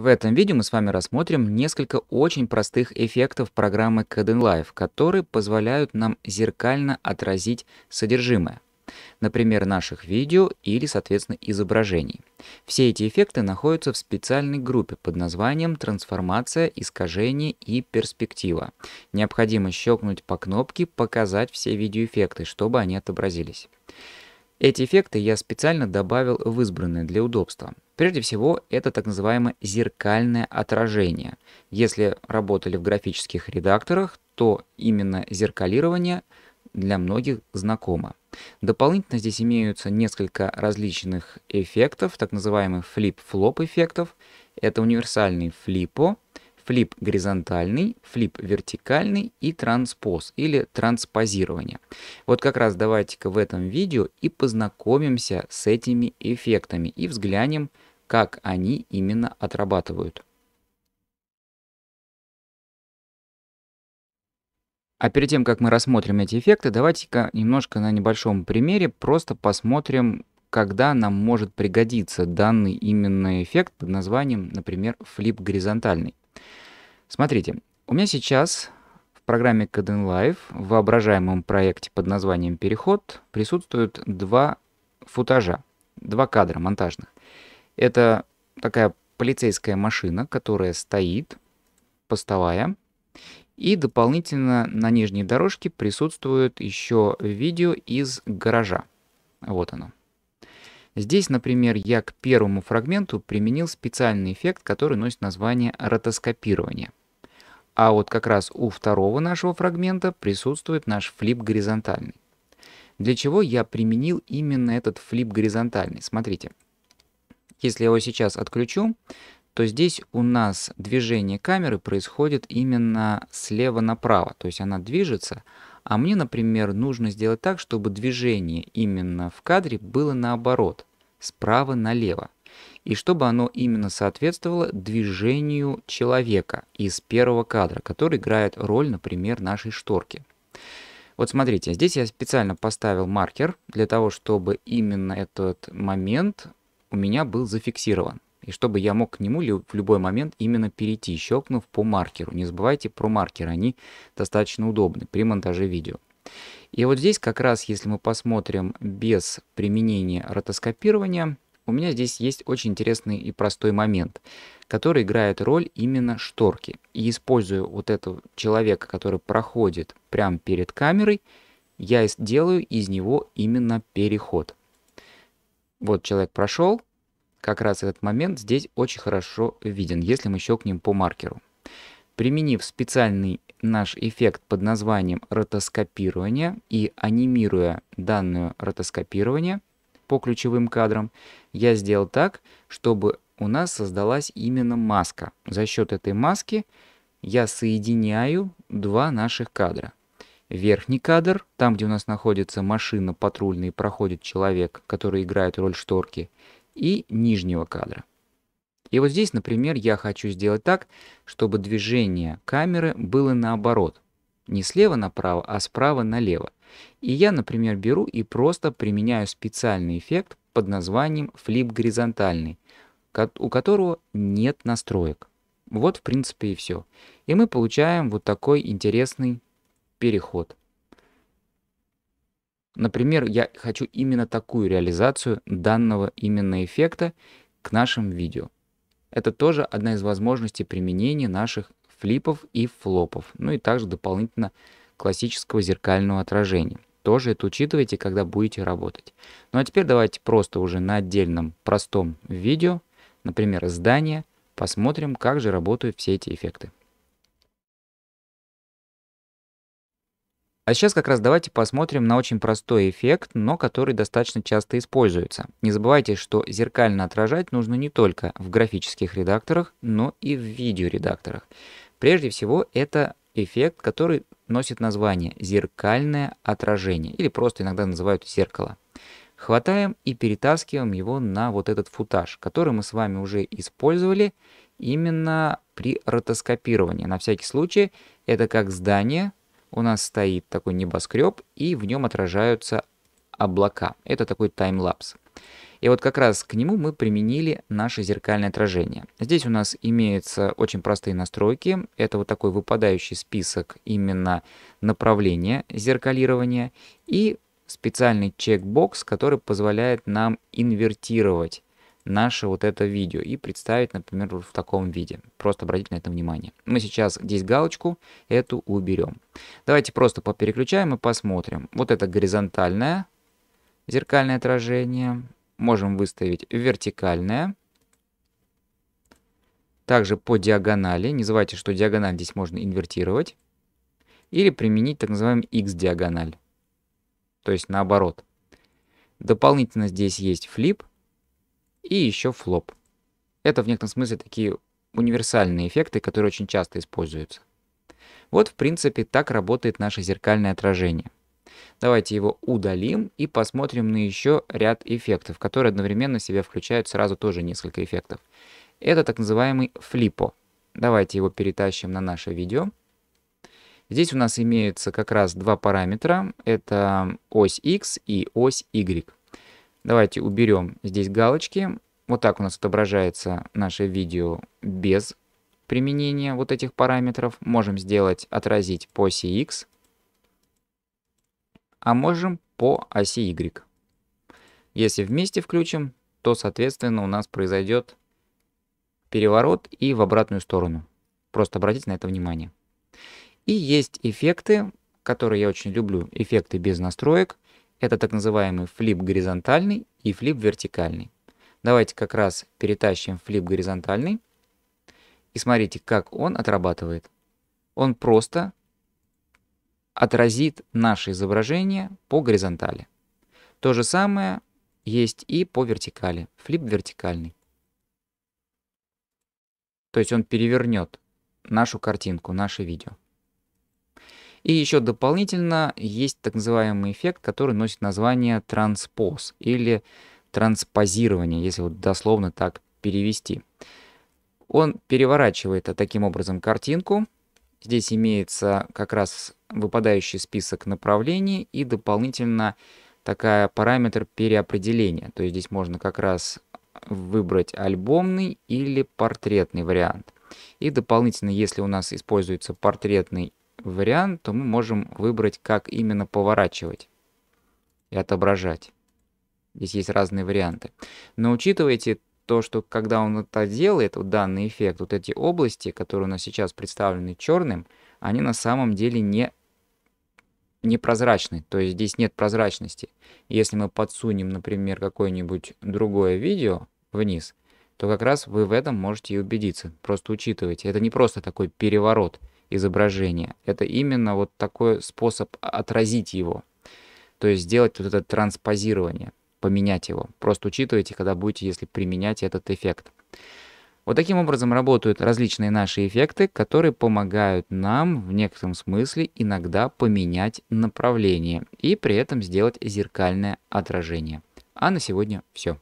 В этом видео мы с вами рассмотрим несколько очень простых эффектов программы CodeInLive, которые позволяют нам зеркально отразить содержимое например, наших видео или, соответственно, изображений. Все эти эффекты находятся в специальной группе под названием «Трансформация, искажение и перспектива». Необходимо щелкнуть по кнопке «Показать все видеоэффекты», чтобы они отобразились. Эти эффекты я специально добавил в избранные для удобства. Прежде всего, это так называемое зеркальное отражение. Если работали в графических редакторах, то именно зеркалирование для многих знакомо. Дополнительно здесь имеются несколько различных эффектов, так называемых флип-флоп эффектов. Это универсальный флипо, флип горизонтальный, флип вертикальный и транспоз или транспозирование. Вот как раз давайте-ка в этом видео и познакомимся с этими эффектами и взглянем, как они именно отрабатывают. А перед тем, как мы рассмотрим эти эффекты, давайте-ка немножко на небольшом примере просто посмотрим, когда нам может пригодиться данный именно эффект под названием, например, флип горизонтальный. Смотрите, у меня сейчас в программе Коден Live в воображаемом проекте под названием «Переход» присутствуют два футажа, два кадра монтажных. Это такая полицейская машина, которая стоит, постовая, и дополнительно на нижней дорожке присутствует еще видео из гаража. Вот оно. Здесь, например, я к первому фрагменту применил специальный эффект, который носит название ротоскопирование. А вот как раз у второго нашего фрагмента присутствует наш флип горизонтальный. Для чего я применил именно этот флип горизонтальный? Смотрите. Если я его сейчас отключу, то здесь у нас движение камеры происходит именно слева направо, то есть она движется, а мне, например, нужно сделать так, чтобы движение именно в кадре было наоборот справа налево, и чтобы оно именно соответствовало движению человека из первого кадра, который играет роль, например, нашей шторки. Вот смотрите, здесь я специально поставил маркер для того, чтобы именно этот момент у меня был зафиксирован. И чтобы я мог к нему в любой момент именно перейти, щелкнув по маркеру. Не забывайте про маркеры, они достаточно удобны при монтаже видео. И вот здесь как раз, если мы посмотрим без применения ротоскопирования, у меня здесь есть очень интересный и простой момент, который играет роль именно шторки. И используя вот этого человека, который проходит прямо перед камерой, я делаю из него именно переход. Вот человек прошел, как раз этот момент здесь очень хорошо виден, если мы щелкнем по маркеру. Применив специальный наш эффект под названием ротоскопирование и анимируя данное ротоскопирование по ключевым кадрам, я сделал так, чтобы у нас создалась именно маска. За счет этой маски я соединяю два наших кадра. Верхний кадр, там, где у нас находится машина патрульная и проходит человек, который играет роль шторки, и нижнего кадра. И вот здесь, например, я хочу сделать так, чтобы движение камеры было наоборот. Не слева направо, а справа налево. И я, например, беру и просто применяю специальный эффект под названием флип горизонтальный, у которого нет настроек. Вот, в принципе, и все. И мы получаем вот такой интересный переход. Например, я хочу именно такую реализацию данного именно эффекта к нашим видео. Это тоже одна из возможностей применения наших флипов и флопов, ну и также дополнительно классического зеркального отражения. Тоже это учитывайте, когда будете работать. Ну а теперь давайте просто уже на отдельном простом видео, например, здание, посмотрим, как же работают все эти эффекты. А сейчас как раз давайте посмотрим на очень простой эффект, но который достаточно часто используется. Не забывайте, что зеркально отражать нужно не только в графических редакторах, но и в видеоредакторах. Прежде всего, это эффект, который носит название «зеркальное отражение» или просто иногда называют «зеркало». Хватаем и перетаскиваем его на вот этот футаж, который мы с вами уже использовали именно при ротоскопировании. На всякий случай это как здание, у нас стоит такой небоскреб, и в нем отражаются облака. Это такой таймлапс. И вот как раз к нему мы применили наше зеркальное отражение. Здесь у нас имеются очень простые настройки. Это вот такой выпадающий список именно направления зеркалирования и специальный чекбокс, который позволяет нам инвертировать наше вот это видео и представить, например, в таком виде. Просто обратить на это внимание. Мы сейчас здесь галочку эту уберем. Давайте просто попереключаем и посмотрим. Вот это горизонтальное зеркальное отражение. Можем выставить вертикальное. Также по диагонали. Не забывайте, что диагональ здесь можно инвертировать. Или применить так называемый x-диагональ. То есть наоборот. Дополнительно здесь есть флип и еще флоп. Это в некотором смысле такие универсальные эффекты, которые очень часто используются. Вот в принципе так работает наше зеркальное отражение. Давайте его удалим и посмотрим на еще ряд эффектов, которые одновременно в себя включают сразу тоже несколько эффектов. Это так называемый флипо. Давайте его перетащим на наше видео. Здесь у нас имеются как раз два параметра. Это ось X и ось Y. Давайте уберем здесь галочки. Вот так у нас отображается наше видео без применения вот этих параметров. Можем сделать отразить по оси X, а можем по оси Y. Если вместе включим, то, соответственно, у нас произойдет переворот и в обратную сторону. Просто обратите на это внимание. И есть эффекты, которые я очень люблю, эффекты без настроек – это так называемый флип горизонтальный и флип вертикальный. Давайте как раз перетащим флип горизонтальный. И смотрите, как он отрабатывает. Он просто отразит наше изображение по горизонтали. То же самое есть и по вертикали. Флип вертикальный. То есть он перевернет нашу картинку, наше видео. И еще дополнительно есть так называемый эффект, который носит название транспоз или транспозирование, если вот дословно так перевести. Он переворачивает таким образом картинку. Здесь имеется как раз выпадающий список направлений и дополнительно такая параметр переопределения. То есть здесь можно как раз выбрать альбомный или портретный вариант. И дополнительно, если у нас используется портретный вариант, то мы можем выбрать, как именно поворачивать и отображать. Здесь есть разные варианты. Но учитывайте то, что когда он это делает, вот данный эффект, вот эти области, которые у нас сейчас представлены черным, они на самом деле не непрозрачны, то есть здесь нет прозрачности. Если мы подсунем, например, какое-нибудь другое видео вниз, то как раз вы в этом можете и убедиться. Просто учитывайте. Это не просто такой переворот изображения. Это именно вот такой способ отразить его. То есть сделать вот это транспозирование, поменять его. Просто учитывайте, когда будете, если применять этот эффект. Вот таким образом работают различные наши эффекты, которые помогают нам в некотором смысле иногда поменять направление и при этом сделать зеркальное отражение. А на сегодня все.